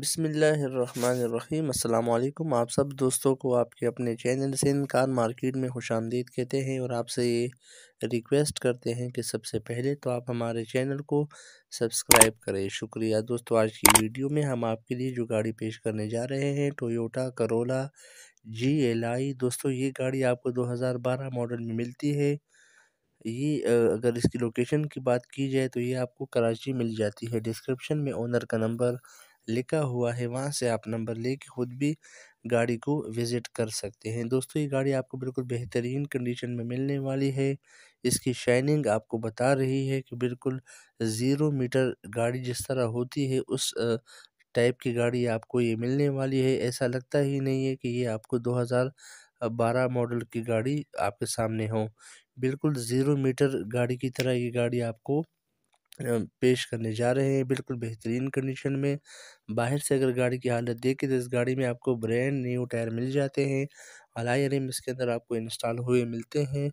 بسم اللہ الرحمن الرحیم السلام علیکم آپ سب دوستوں کو آپ کے اپنے چینل سے انکار مارکیٹ میں خوش آمدید کہتے ہیں اور آپ سے یہ ریکویسٹ کرتے ہیں کہ سب سے پہلے تو آپ ہمارے چینل کو سبسکرائب کریں شکریہ دوستو آج کی ویڈیو میں ہم آپ کے لیے جو گاڑی پیش کرنے جا رہے ہیں ٹویوٹا کرولا جی ایل آئی دوستو یہ گاڑی آپ کو دو ہزار بارہ ماڈل میں ملتی ہے یہ اگر اس کی لوکیشن کی بات کی جائے تو یہ آپ کو کراچی مل جاتی ہے ڈسکرپشن میں اونر کا نمبر لکھا ہوا ہے وہاں سے آپ نمبر لے کے خود بھی گاڑی کو وزٹ کر سکتے ہیں دوستو یہ گاڑی آپ کو بالکل بہترین کنڈیشن میں ملنے والی ہے اس کی شائننگ آپ کو بتا رہی ہے کہ بالکل زیرو میٹر گاڑی جس طرح ہوتی ہے اس ٹائپ کی گاڑی آپ کو یہ ملنے والی ہے ایسا لگتا ہی نہیں ہے کہ یہ آپ کو دو ہزار بارہ ماڈل کی گاڑی آپ کے سامنے ہو بالکل زیرو میٹر گاڑی کی طرح یہ گاڑی آپ کو پیش کرنے جا رہے ہیں بالکل بہترین کنڈیشن میں باہر سے اگر گاڑی کی حالت دیکھیں تو اس گاڑی میں آپ کو برینڈ نیو ٹائر مل جاتے ہیں الائری ریم اس کے اندر آپ کو انسٹال ہوئے ملتے ہیں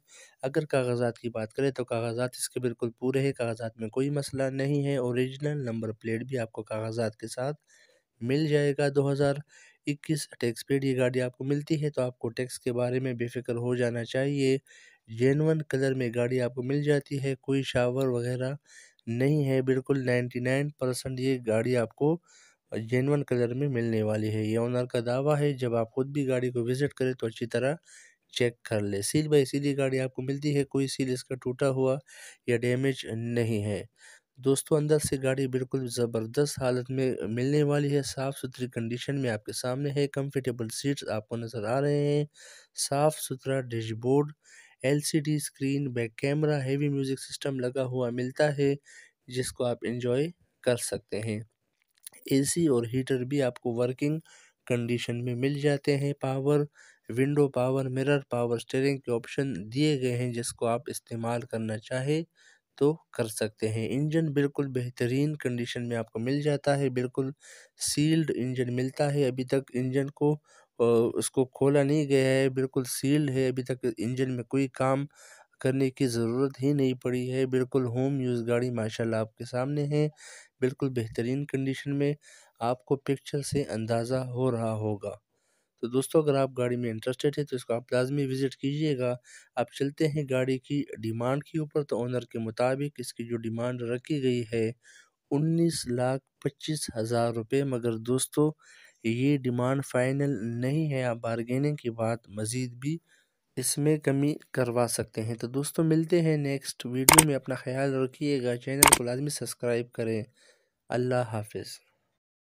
اگر کاغذات کی بات کریں تو کاغذات اس کے بالکل پورے ہیں کاغذات میں کوئی مسئلہ نہیں ہے اوریجنل نمبر پلیٹ بھی آپ کو کاغذات کے ساتھ مل جائے گا دو ہزار اکیس ٹیکس پیڈ یہ گاڑی آپ کو ملتی ہے تو آپ کو ٹیکس کے بارے میں بے فکر ہو جانا چاہیے جینون کلر میں گاڑی آپ کو مل جاتی ہے کوئی شاور وغیرہ نہیں ہے بالکل نائنٹی نائن پرسینٹ یہ گاڑی آپ کو جینون کلر میں ملنے والی ہے یہ آنر کا دعویٰ ہے جب آپ خود بھی گاڑی کو وزٹ کریں تو اچھی طرح چیک کر لیں سیل بائی سیل یہ گاڑی آپ کو ملتی ہے کوئی سیل اس کا ٹوٹا ہوا یا ڈیمیج نہیں ہے دوستو اندر سے گاڑی بالکل زبردست حالت میں ملنے والی ہے صاف ستھری کنڈیشن میں آپ کے سامنے ہے کمفرٹیبل سیٹس آپ کو نظر آ رہے ہیں صاف ستھرا dashboard L C D screen لگا ہوا ملتا ہے جس کو آپ انجوائے کر سکتے ہیں اے سی اور ہیٹر بھی آپ کو ورکنگ کنڈیشن میں مل جاتے ہیں power window power mirror power steering کے آپشن دیے گئے ہیں جس کو آپ استعمال کرنا چاہے تو کر سکتے ہیں انجن بالکل بہترین کنڈیشن میں آپ کو مل جاتا ہے بالکل سیلڈ انجن ملتا ہے ابھی تک انجن کو اس کو کھولا نہیں گیا ہے بالکل سیلڈ ہے ابھی تک انجن میں کوئی کام کرنے کی ضرورت ہی نہیں پڑی ہے بالکل ہوم یوز گاڑی ماشاء اللہ آپ کے سامنے ہے بالکل بہترین کنڈیشن میں آپ کو پکچر سے اندازہ ہو رہا ہوگا تو دوستو اگر آپ گاڑی میں انٹرسٹڈ ہے تو اس کو آپ لازمی وزٹ کیجئے گا آپ چلتے ہیں گاڑی کی ڈیمانڈ کے اوپر تو اونر کے مطابق اس کی جو ڈیمانڈ رکھی گئی ہے انیس لاکھ پچیس ہزار روپے مگر دوستو یہ ڈیمانڈ فائنل نہیں ہے آپ بارگیننگ کے بعد مزید بھی اس میں کمی کروا سکتے ہیں تو دوستوں ملتے ہیں نیکسٹ ویڈیو میں اپنا خیال رکھیے گا چینل کو لازمی سبسکرائب کریں اللہ حافظ